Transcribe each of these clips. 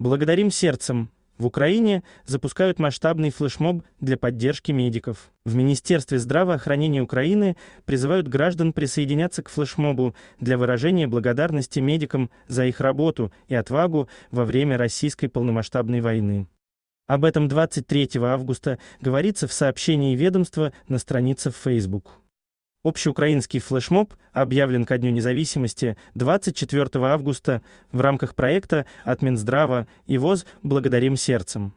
Благодарим сердцем. В Украине запускают масштабный флешмоб для поддержки медиков. В Министерстве здравоохранения Украины призывают граждан присоединяться к флешмобу для выражения благодарности медикам за их работу и отвагу во время российской полномасштабной войны. Об этом 23 августа говорится в сообщении ведомства на странице в Facebook. Общеукраинский флешмоб объявлен ко Дню независимости 24 августа в рамках проекта от Минздрава и ВОЗ «Благодарим сердцем».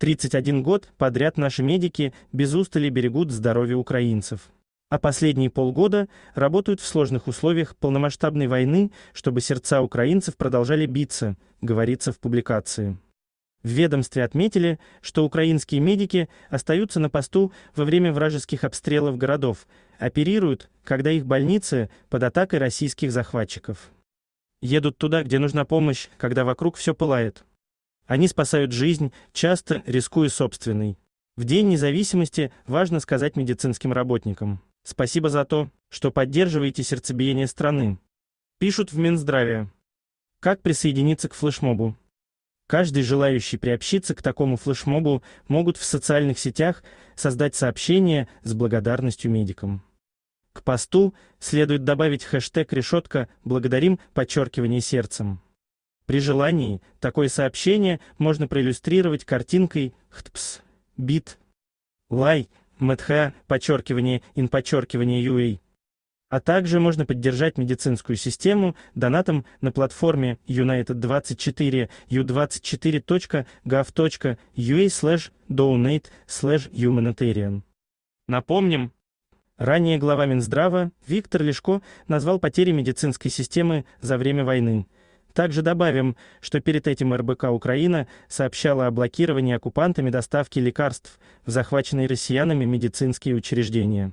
31 год подряд наши медики без устали берегут здоровье украинцев. А последние полгода работают в сложных условиях полномасштабной войны, чтобы сердца украинцев продолжали биться, говорится в публикации. В ведомстве отметили, что украинские медики остаются на посту во время вражеских обстрелов городов, оперируют, когда их больницы под атакой российских захватчиков. Едут туда, где нужна помощь, когда вокруг все пылает. Они спасают жизнь, часто рискуя собственной. В День независимости важно сказать медицинским работникам: спасибо за то, что поддерживаете сердцебиение страны. Пишут в Минздраве. Как присоединиться к флешмобу? Каждый желающий приобщиться к такому флешмобу могут в социальных сетях создать сообщение с благодарностью медикам. К посту следует добавить хэштег «решетка благодарим» подчеркивание сердцем. При желании такое сообщение можно проиллюстрировать картинкой «хтпс», «бит», «лай», «мэтха», подчеркивание, «ин» подчеркивание «юэй», а также можно поддержать медицинскую систему донатом на платформе united24 u24.gov.ua slash donate slash humanitarian. Напомним, Ранее глава Минздрава Виктор Лешко назвал потери медицинской системы за время войны. Также добавим, что перед этим РБК Украина сообщала о блокировании оккупантами доставки лекарств в захваченные россиянами медицинские учреждения.